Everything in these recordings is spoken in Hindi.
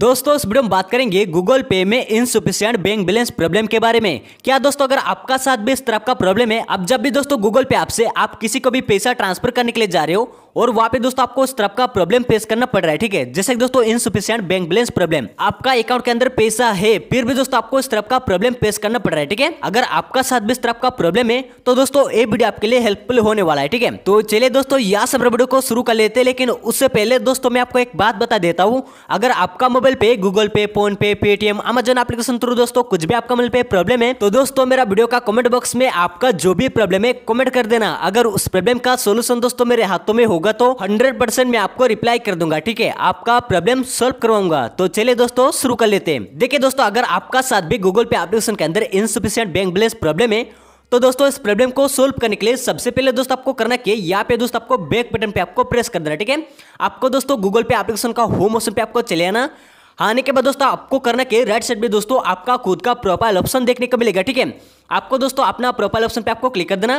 दोस्तों इस वीडियो में बात करेंगे गूगल पे में इनसुफिशियंट बैंक बैलेंस प्रॉब्लम के बारे में क्या दोस्तों अगर आपका साथ भी इस तरह का प्रॉब्लम है आप जब भी दोस्तों गूगल पे आपसे आप किसी को भी पैसा ट्रांसफर करने के लिए जा रहे हो और वहाँ पे दोस्तों आपको उस तरफ का प्रॉब्लम फेस करना पड़ रहा है ठीक है जैसे दोस्तों इनसुफिशियंट बैंक बैलेंस प्रॉब्लम आपका अकाउंट के अंदर पैसा है फिर भी दोस्तों आपको इस तरफ का प्रॉब्लम फेस करना पड़ रहा है ठीक है अगर आपका साथ भी इस तरफ का प्रॉब्लम है तो दोस्तों ये वीडियो आपके लिए हेल्पफुल होने वाला है ठीक है तो चलिए दोस्तों यह सब वीडियो को शुरू कर लेते हैं लेकिन उससे पहले दोस्तों मैं आपको एक बात बता देता हूँ अगर आपका मोबाइल पे गूगल पे फोन पे पेटीएम अमेजोन एप्लीकेशन थ्रू दोस्तों कुछ भी आपका मोबाइल पे प्रॉब्लम है तो दोस्तों मेरा वीडियो का कॉमेंट बॉक्स में आपका जो भी प्रॉब्लम है कॉमेंट कर देना अगर उस प्रॉब्लम का सोल्यूशन दोस्तों मेरे हाथों में होगा होगा तो हंड्रेड परसेंट मैं आपको रिप्लाई कर दूंगा ठीक है आपका प्रॉब्लम सोल्व करवाऊंगा तो चलिए दोस्तों शुरू कर लेते हैं देखिए दोस्तों अगर आपका साथ भी गूगल पे एप्लीकेशन के अंदर इनसफिशियंट बैंक बैलेंस प्रॉब्लम है तो दोस्तों इस प्रॉब्लम को सोल्व करने के लिए सबसे पहले दोस्तों आपको करना कि यहाँ पे दोस्तों आपको बैक बटन पे आपको प्रेस कर देना ठीक है आपको दोस्तों गूगल पे एप्लीकेशन का होम ऑप्शन पे आपको चले आना आने के बाद दोस्तों आपको करना के राइट साइड में दोस्तों आपका खुद का प्रोफाइल ऑप्शन देखने को मिलेगा ठीक है आपको दोस्तों अपना प्रोफाइल ऑप्शन पे आपको क्लिक कर देना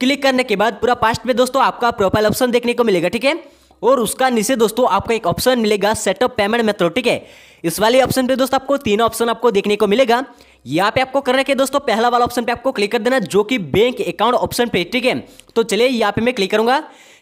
क्लिक करने के बाद पूरा पास्ट में दोस्तों आपका प्रोफाइल ऑप्शन देखने को मिलेगा ठीक है और उसका नीचे दोस्तों आपको एक ऑप्शन मिलेगा सेटअप पेमेंट मेथड ठीक है इस वाले ऑप्शन पे दोस्तों आपको तीन ऑप्शन आपको देखने को मिलेगा यहाँ पे आपको करना है दोस्तों पहला वाला ऑप्शन पे आपको क्लिक कर देना जो कि बैंक अकाउंट ऑप्शन पे ठीक है तो चलिए यहाँ पे मैं क्लिक करूंगा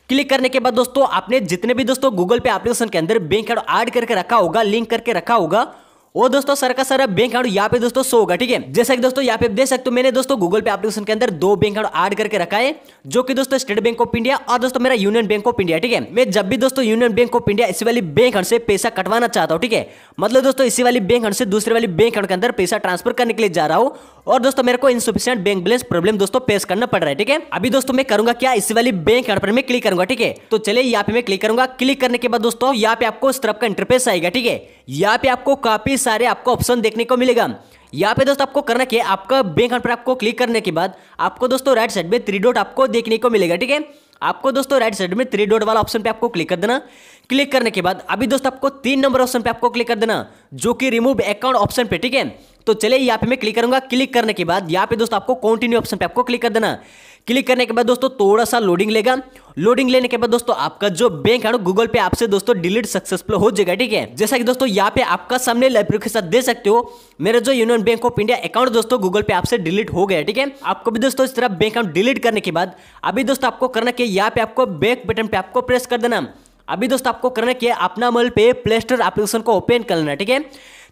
क्लिक करने के बाद दोस्तों आपने जितने भी दोस्तों गूगल पे एप्लीकेशन के अंदर बैंक अकाउंट ऐड करके रखा होगा लिंक करके रखा होगा वो दोस्तों सर का सारा बैंक अकाउंट यहाँ पे दोस्तों सो होगा ठीक है जैसा कि दोस्तों यहाँ पे देख सकते हो मैंने दोस्तों गूगल पे एप्लीकेशन के अंदर दो बैंक अकाउंट ऐड करके रखा है जो कि दोस्तों स्टेट बैंक ऑफ इंडिया और दोस्तों मेरा यूनियन बैंक ऑफ इंडिया ठीक है मैं जब भी दोस्तों यूनियन बैंक ऑफ इंडिया इसी वाली बैंक अकाउंट से पैसा कटवाना चाहता हूँ ठीक है मतलब दोस्तों इसी वाली बैंक अकाउंट से दूसरे वाली बैंक अकाउंट के अंदर पैसा ट्रांसफर करने के लिए जा रहा हूँ और दोस्तों मेरे को इनसुफिशियंट बैंक बैलेंस प्रॉब्लम दोस्तों पेश करना पड़ रहा है ठीक है अभी दोस्तों मैं करूंगा क्या इसी वाली बैंक अकाउंट पर मैं क्लिक करूंगा ठीक है तो चलिए यहाँ पे मैं क्लिक करूंगा क्लिक करने के बाद दोस्तों यहाँ पे आपको इस तरफ का इंटरफेस आएगा ठीक है यहाँ पे आपको काफ़ी सारे आपको ऑप्शन देखने को मिलेगा यहाँ पे दोस्तों आपको करना क्या आपका बैंक अकाउंट पर आपको क्लिक करने के बाद आपको दोस्तों राइट साइड में थ्री डॉट आपको देखने को मिलेगा ठीक है आपको दोस्तों राइट साइड में थ्री डॉट वाला ऑप्शन पे आपको क्लिक कर देना क्लिक करने के बाद अभी दोस्तों आपको तीन नंबर ऑप्शन पे आपको क्लिक कर देना जो कि रिमूव अकाउंट ऑप्शन पे ठीक है तो चलिए यहाँ पे मैं क्लिक करूंगा क्लिक करने के बाद यहाँ पे दोस्तों आपको कंटिन्यू ऑप्शन पे आपको क्लिक कर देना क्लिक करने के बाद दोस्तों थोड़ा सा लोडिंग लेगा लोडिंग लेने के बाद दोस्तों आपका जो बैंक है गूगल पे आपसे दोस्तों डिलीट सक्सेसफुल हो जाएगा ठीक है जैसा कि दोस्तों यहाँ पे आपका सामने लाइब्रेरी के साथ दे सकते हो मेरा जो Union Bank of India account दोस्तों गूगल पे आपसे डिलीट हो गया ठीक है आपको भी दोस्तों इस तरह बैंक अकाउंट डिलीट करने के बाद अभी दोस्तों आपको करना कि यहाँ पे आपको बैक बटन पे आपको प्रेस कर देना अभी दोस्तों आपको करना कि अपना मोबाइल पे प्ले स्टोर एप्लीकेशन को ओपन कर लेना ठीक है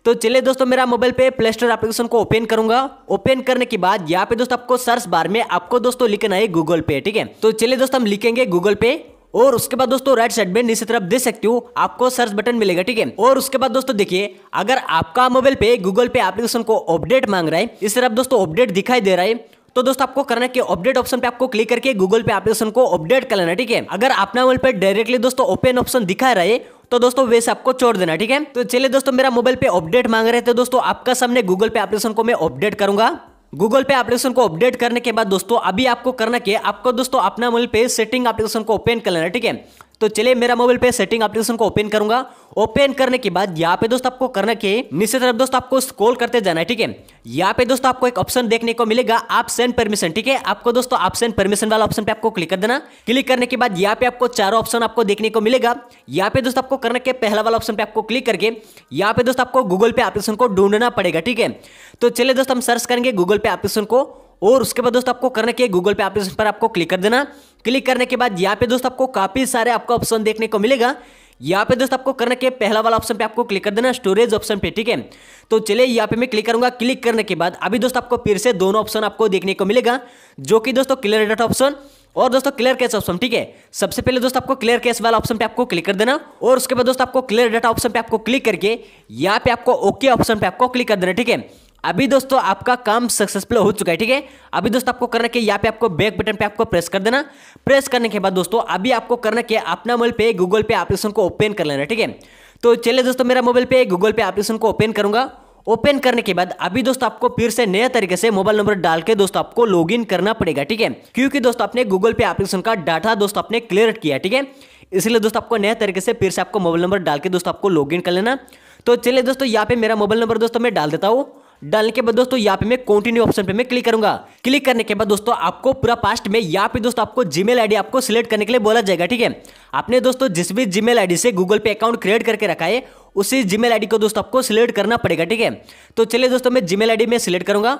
तो चलिए दोस्तों मेरा मोबाइल पे प्ले स्टोर एप्लीकेशन को ओपन करूंगा ओपन करने के बाद यहाँ पे दोस्तों आपको सर्च बार में आपको दोस्तों लिखना है गूगल पे ठीक है तो चलिए दोस्तों हम लिखेंगे गूगल पे और उसके बाद दोस्तों राइट साइड में नीचे तरफ देख सकते हो आपको सर्च बटन मिलेगा ठीक है और उसके बाद दोस्तों देखिए अगर आपका मोबाइल पे गूगल पे एप्लीकेशन को अपडेट मांग रहा है इस तरफ दोस्तों अपडेट दिखाई दे रहा है तो दोस्तों आपको करना है कि अपडेट ऑप्शन पे आपको क्लिक करके गूगल पे एप्लीकेशन को अपडेट कर लेना ठीक है अगर अपना मोबाइल पे डायरेक्टली दोस्तों ओपन ऑप्शन दिखा रहे तो दोस्तों वैसे आपको छोड़ देना ठीक है तो चलिए दोस्तों मेरा मोबाइल पे अपडेट मांग रहे थे दोस्तों आपका सामने गूगल पे एप्लीकेशन को मैं अपडेट करूंगा गूगल पे एप्लीकेशन को अपडेट करने के बाद दोस्तों अभी आपको करना कि आपको दोस्तों अपना मोबाइल पे सेटिंग एप्लीकेशन को ओपन कर लेना ठीक है तो चलिए मेरा मोबाइल पे सेटिंग एप्लीकेशन को ओपन करूंगा ओपन करने के बाद यहाँ पे दोस्त आपको करना के नीचे तरफ दोस्त आपको स्क्रॉल करते जाना है ठीक है यहाँ पे दोस्तों आपको एक ऑप्शन देखने को मिलेगा आप सेंड परमिशन ठीक है आपको दोस्तों आप सेंड परमिशन वाला ऑप्शन पे आपको क्लिक कर देना क्लिक करने के बाद यहाँ पे आपको चारों ऑप्शन आपको देखने को मिलेगा यहाँ पे दोस्तों आपको करना के पहला वाला ऑप्शन पे आपको क्लिक करके यहाँ पे दोस्तों आपको गूगल पे एप्लीकेशन को ढूंढना पड़ेगा ठीक है तो चलिए दोस्तों हम सर्च करेंगे गूगल पे एप्लीकेशन को और उसके बाद दोस्तों आपको करने के गूगल पे एप्लीकेशन पर आपको क्लिक कर देना क्लिक करने के बाद यहाँ पे दोस्त आपको काफ़ी सारे आपको ऑप्शन देखने को मिलेगा यहाँ पे दोस्त आपको करने के पहला वाला ऑप्शन पे आपको क्लिक कर देना स्टोरेज ऑप्शन पे ठीक है तो चलिए यहाँ पे मैं क्लिक करूंगा क्लिक करने के बाद अभी दोस्तों आपको फिर से दोनों ऑप्शन आपको देखने को मिलेगा जो कि दोस्तों क्लियर डाटा ऑप्शन और दोस्तों क्लियर कैश ऑप्शन ठीक है सबसे पहले दोस्तों आपको क्लियर कैश वाला ऑप्शन पे आपको क्लिक कर देना और उसके बाद दोस्तों आपको क्लियर डाटा ऑप्शन पे आपको क्लिक करके यहाँ पे आपको ओके ऑप्शन पे आपको क्लिक कर देना ठीक है अभी दोस्तों आपका काम सक्सेसफुल हो चुका है ठीक है अभी दोस्तों आपको करना क्या यहाँ पे आपको बैक बटन पे आपको प्रेस कर देना प्रेस करने के बाद दोस्तों अभी आपको करना क्या अपना मोबाइल पे गूगल पे एप्लीकेशन को ओपन कर लेना ठीक है तो चलिए दोस्तों मेरा मोबाइल पे गूगल पे एप्लीकेशन को ओपन करूंगा ओपन करने के बाद अभी दोस्तों आपको फिर से नया तरीके से मोबाइल नंबर डाल के दोस्तों आपको लॉगिन करना पड़ेगा ठीक है क्योंकि दोस्तों आपने गूगल पे एप्लीकेशन का डाटा दोस्तों आपने क्लियर किया ठीक है इसलिए दोस्तों आपको नया तरीके से फिर से आपको मोबाइल नंबर डाल के दोस्तों आपको इन कर लेना तो चलिए दोस्तों यहाँ पे मेरा मोबाइल नंबर दोस्तों मैं डाल देता हूँ डालने के बाद दोस्तों यहाँ पे मैं कंटिन्यू ऑप्शन पे मैं क्लिक करूंगा क्लिक करने के बाद दोस्तों आपको पूरा पास्ट में यहाँ पे दोस्तों आपको जीमेल आईडी आपको सिलेक्ट करने के लिए बोला जाएगा ठीक है आपने दोस्तों जिस भी जीमेल आईडी से गूगल पे अकाउंट क्रिएट करके रखा है उसी जीमेल आईडी को दोस्तों आपको सिलेक्ट करना पड़ेगा ठीक है तो चलिए दोस्तों मैं जीमेल आईडी में सिलेक्ट करूंगा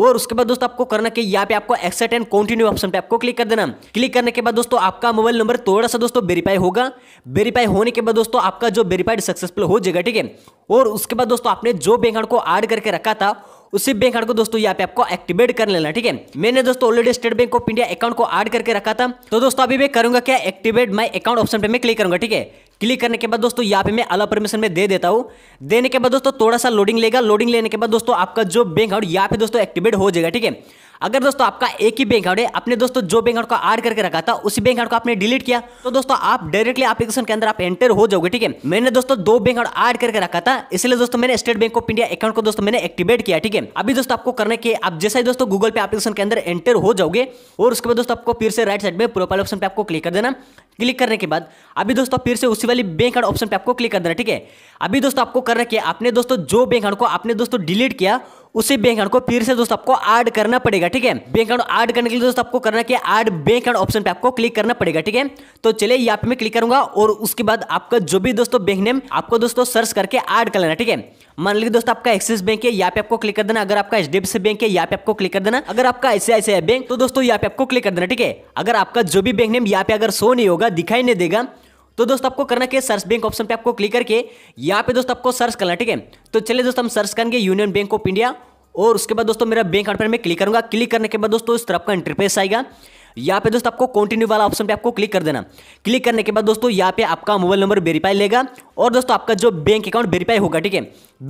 और उसके बाद दोस्तों आपको करना कि यहाँ पे आपको एक्सेट एंड कंटिन्यू ऑप्शन पे आपको क्लिक कर देना क्लिक करने के बाद दोस्तों आपका मोबाइल नंबर थोड़ा सा दोस्तों वेरीफाई होगा वेरीफाई होने के बाद दोस्तों आपका जो वेरीफाइड सक्सेसफुल हो जाएगा ठीक है और उसके बाद दोस्तों आपने जो बैंक को ऐड करके रखा था उसी बैंक को दोस्तों यहाँ पे आपको एक्टिवेट कर लेना ठीक है मैंने दोस्तों already State Bank of India account को ऐड करके रखा था तो दोस्तों अभी मैं करूंगा क्या एक्टिवेट माई अकाउंट ऑप्शन पे मैं क्लिक करूंगा ठीक है क्लिक करने के बाद दोस्तों यहाँ पे मैं अलग परमिशन में दे देता हूँ देने के बाद दोस्तों थोड़ा सा लोडिंग लेगा लोडिंग लेने के बाद दोस्तों आपका जो बैंक अकाउंट यहाँ पे दोस्तों एक्टिवेट हो जाएगा ठीक है अगर दोस्तों आपका एक ही बैंक अकाउंट है अपने दोस्तों जो बैंक अकाउंट को ऐड करके रखा था उसी बैंक अकाउंट को आपने डिलीट किया तो दोस्तों आप डायरेक्टली एप्लीकेशन के अंदर आप एंटर हो जाओगे ठीक है मैंने दोस्तों दो बैंक अकाउंट ऐड करके रखा था इसलिए दोस्तों मैंने State Bank of India account को दोस्तों मैंने एक्टिवेट किया ठीक है अभी दोस्तों आपको करने के आप जैसे ही दोस्तों गूगल पे एप्लीकेशन के अंदर एंटर हो जाओगे और उसके बाद दोस्तों आपको फिर से राइट साइड में प्रोफाइल ऑप्शन पे आपको क्लिक कर देना क्लिक करने के बाद अभी दोस्तों फिर से उसी वाली बैंक अकाउंट ऑप्शन पे आपको क्लिक कर देना ठीक है अभी दोस्तों आपको करना कि आपने दोस्तों जो बैंक अकाउंट को आपने दोस्तों डिलीट किया उसी बैंक अकाउंट को फिर से दोस्त आपको ऐड करना पड़ेगा ठीक है बैंक अकाउंट ऐड करने के लिए दोस्तों आपको करना क्या ऐड बैंक अकाउंट ऑप्शन पे आपको क्लिक करना पड़ेगा ठीक है तो चलिए यहाँ पे मैं क्लिक करूंगा और उसके बाद आपका जो भी दोस्तों बैंक नेम आपको दोस्तों सर्च करके ऐड कर लेना ठीक है मान लीजिए दोस्तों आपका एक्सिस बैंक है यहाँ पे आपको क्लिक कर देना अगर आपका एच बैंक है यहाँ पे आपको क्लिक कर देना अगर आपका ऐसे बैंक तो दोस्तों यहाँ पे आपको क्लिक कर देना ठीक है अगर आपका जो भी बैंक नेम यहाँ पे अगर शो नहीं होगा दिखाई नहीं देगा तो दोस्तों आपको करना क्या सर्च बैंक ऑप्शन पे आपको क्लिक करके यहाँ पे दोस्तों आपको सर्च करना ठीक है तो चलिए दोस्तों हम सर्च करेंगे यूनियन बैंक ऑफ इंडिया और उसके बाद दोस्तों मेरा बैंक अकाउंट पर मैं क्लिक करूंगा क्लिक करने के बाद दोस्तों इस तरफ का इंटरफेस आएगा यहाँ पे दोस्तों आपको कंटिन्यू वाला ऑप्शन पे आपको क्लिक कर देना क्लिक करने के बाद दोस्तों यहाँ पे आपका मोबाइल नंबर वेरीफाई लेगा और दोस्तों आपका जो बैंक अकाउंट वेरीफाई होगा ठीक है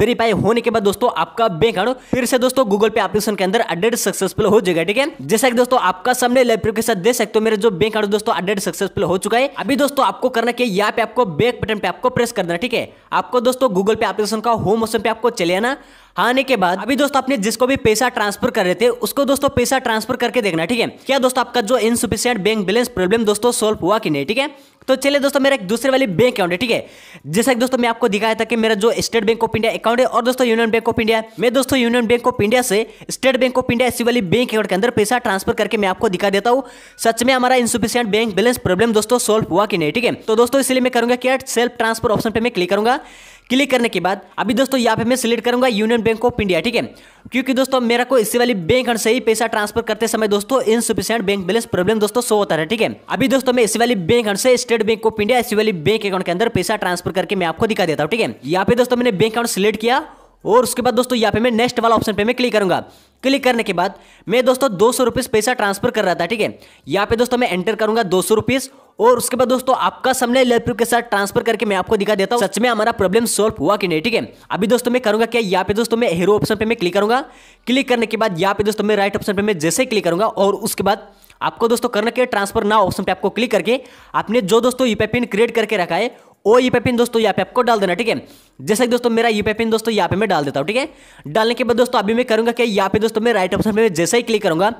वेरीफाई होने के बाद दोस्तों आपका बैंक अकाउंट फिर से दोस्तों गूगल पे एप्लीकेशन के अंदर अपडेट सक्सेसफुल हो जाएगा ठीक है जैसा कि दोस्तों आपका सामने लैपटॉप के साथ देख सकते हो मेरे जो बैंक अकाउंट दोस्तों अपडेट सक्सेसफुल हो चुका है अभी दोस्तों आपको करना क्या यहाँ पे आपको बैक बटन पे आपको प्रेस कर देना ठीक है आपको दोस्तों गूगल पे एप्लीकेशन का होम ऑप्शन पे आपको चले आना आने के बाद अभी दोस्तों आपने जिसको भी पैसा ट्रांसफर कर रहे थे उसको दोस्तों पैसा ट्रांसफर करके देखना ठीक है क्या दोस्तों आपका जो इनसुफिशियंट बैंक बैलेंस प्रॉब्लम दोस्तों सोल्व हुआ कि नहीं ठीक है तो चलिए दोस्तों मेरा एक दूसरे वाली बैंक अकाउंट है ठीक है जैसा कि दोस्तों मैं आपको दिखाया था कि मेरा जो State Bank of India account है और दोस्तों यूनियन बैंक ऑफ इंडिया मैं दोस्तों यूनियन बैंक ऑफ इंडिया से स्टेट बैंक ऑफ इंडिया ऐसी वाली बैंक अकाउंट के अंदर पैसा ट्रांसफर करके मैं आपको दिखा देता हूँ सच में हमारा इनसुफिशियंट बैंक बैलेंस प्रॉब्लम दोस्तों सोल्व हुआ कि नहीं ठीक है तो दोस्तों इसलिए मैं करूंगा क्या सेल्फ ट्रांसफर ऑप्शन पर मैं क्लिक करूंगा क्लिक करने के बाद अभी दोस्तों यहाँ पे मैं सिलेक्ट करूंगा यूनियन बैंक ऑफ इंडिया ठीक है क्योंकि दोस्तों मेरा को इसी वाली बैंक से ही पैसा ट्रांसफर करते समय दोस्तों इनसुफिशियंट बैंक बैलेंस प्रॉब्लम दोस्तों शो होता है ठीक है अभी दोस्तों मैं इसी वाली बैंक से स्टेट बैंक ऑफ इंडिया इसी वाली बैंक अकाउंट के अंदर पैसा ट्रांसफर करके मैं आपको दिखा देता हूँ ठीक है यहाँ पे दोस्तों मैंने बैंक अकाउंट सिलेक्ट किया और उसके बाद दोस्तों यहाँ पे मैं नेक्स्ट वाला ऑप्शन पे मैं क्लिक करूंगा क्लिक करने के बाद मैं दोस्तों दो सौ पैसा ट्रांसफर कर रहा था ठीक है यहाँ पे दोस्तों मैं एंटर करूंगा दो सौ और उसके बाद दोस्तों आपका सामने लेप्रूफ के साथ ट्रांसफर करके मैं आपको दिखा देता हूँ सच में हमारा प्रॉब्लम सॉल्व हुआ कि नहीं ठीक है अभी दोस्तों मैं करूंगा क्या यहाँ पे दोस्तों मैं हीरो ऑप्शन पे मैं क्लिक करूंगा क्लिक करने के बाद यहाँ पे दोस्तों मैं राइट ऑप्शन पे मैं जैसे क्लिक करूंगा और उसके बाद आपको दोस्तों करना क्या ट्रांसफर ना ऑप्शन पे आपको क्लिक करके आपने जो दोस्तों यूपे पिन क्रिएट करके रखा है वो यूपे e पिन दोस्तों यहाँ पे आपको डाल देना ठीक है जैसे कि दोस्तों मेरा यूपे e पिन दोस्तों यहाँ पे मैं डाल देता हूँ ठीक है डालने के बाद दोस्तों अभी मैं करूँगा कि यहाँ पे दोस्तों मैं राइट ऑप्शन पर जैसे ही क्लिक करूँगा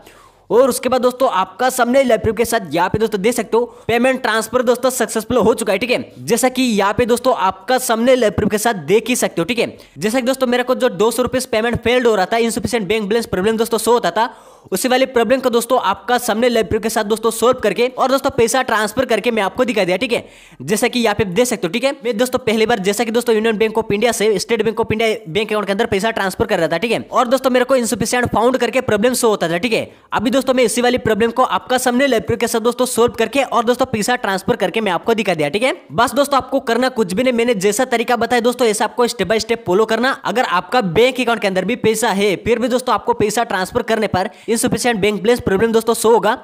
और उसके बाद दोस्तों आपका सामने लैपटॉप के साथ यहाँ पे दोस्तों देख सकते हो पेमेंट ट्रांसफर दोस्तों सक्सेसफुल हो चुका है ठीक है जैसा कि यहाँ पे दोस्तों आपका सामने लैपटॉप के साथ देख ही सकते हो ठीक है जैसा कि दोस्तों मेरे को जो दो सौ पेमेंट फेल्ड हो रहा था इनसुफिशियंट बैंक बैलेंस प्रॉब्लम दोस्तों शो होता था उससे वाले प्रॉब्लम को दोस्तों आपका सामने लाइब्रेरी के साथ दोस्तों सोल्व करके और दोस्तों पैसा ट्रांसफर करके मैं आपको दिखा दिया ठीक है जैसा कि यहाँ पे देख सकते हो ठीक है मैं दोस्तों पहली बार जैसा कि दोस्तों यूनियन बैंक ऑफ इंडिया से State Bank of India bank account के अंदर पैसा ट्रांसफर कर रहा था ठीक है और दोस्तों मेरे को इनसुफिशियंट फाउंड करके प्रॉब्लम शो होता था ठीक है अभी दोस्तों मैं इसी वाली प्रॉब्लम को आपका सामने लाइब्रेरी के साथ दोस्तों सोल्व करके और दोस्तों पैसा ट्रांसफर करके मैं आपको दिखा दिया ठीक है बस दोस्तों आपको करना कुछ भी नहीं मैंने जैसा तरीका बताया दोस्तों ऐसा आपको स्टेप बाय स्टेप फॉलो करना अगर आपका बैंक अकाउंट के अंदर भी पैसा है फिर भी दोस्तों आपको पैसा ट्रांसफर करने पर इनसुफिशियंट बैंक बैलेंस प्रॉब्लम दोस्तों सो होगा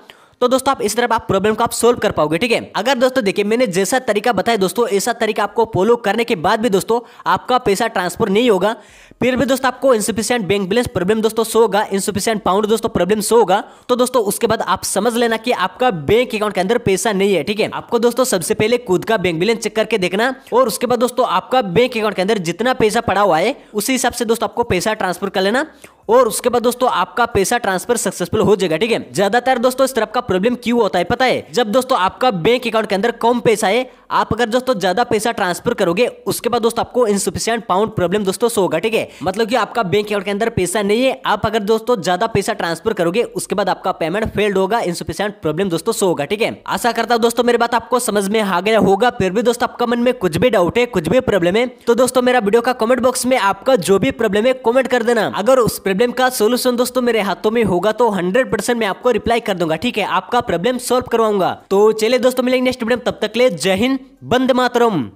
तो दोस्तों आप इस तरह आप प्रॉब्लम को आप सोल्व कर पाओगे ठीक है अगर दोस्तों देखिए मैंने जैसा तरीका बताया दोस्तों ऐसा तरीका आपको फॉलो करने के बाद भी दोस्तों आपका पैसा ट्रांसफर नहीं होगा फिर भी दोस्तों आपको इनसुफिशियंट बैंक बैलेंस प्रॉब्लम दोस्तों सो होगा इनसुफिशियंट पाउंड दोस्तों प्रॉब्लम सो होगा तो दोस्तों उसके बाद आप समझ लेना कि आपका बैंक अकाउंट के अंदर पैसा नहीं है ठीक है आपको दोस्तों सबसे पहले खुद का बैंक बैलेंस चेक करके देखना और उसके बाद दोस्तों आपका बैंक अकाउंट के अंदर जितना पैसा पड़ा हुआ है उसी हिसाब से दोस्तों आपको पैसा ट्रांसफर कर लेना और उसके बाद दोस्तों आपका पैसा ट्रांसफर सक्सेसफुल हो जाएगा ठीक है ज्यादातर दोस्तों इस तरफ का प्रॉब्लम क्यों होता है पता है जब दोस्तों आपका बैंक अकाउंट के अंदर कम पैसा है आप अगर दोस्तों ज्यादा पैसा ट्रांसफर करोगे उसके बाद दोस्तों आपको इनसुफिशियंट पाउंड प्रॉब्लम दोस्तों सो होगा ठीक है मतलब कि आपका बैंक अकाउंट के अंदर पैसा नहीं है आप अगर दोस्तों ज्यादा पैसा ट्रांसफर करोगे उसके बाद आपका पेमेंट फेल्ड होगा इनसुफिशियंट प्रॉब्लम दोस्तों सो होगा ठीक है आशा करता हूँ दोस्तों मेरी बात आपको समझ में आ गया होगा फिर भी दोस्तों आपका मन में कुछ भी डाउट है कुछ भी प्रॉब्लम है तो दोस्तों मेरा वीडियो का कॉमेंट बॉक्स में आपका जो भी प्रॉब्लम है कॉमेंट कर देना अगर उस प्रॉब्लम का सोल्यूशन दोस्तों मेरे हाथों में होगा तो हंड्रेड परसेंट मैं आपको रिप्लाई कर दूंगा ठीक है आपका प्रॉब्लम सोल्व करवाऊंगा तो चले दोस्तों मिलेंगे नेक्स्ट वीडियो तब तक ले जय हिंद बंद मातरम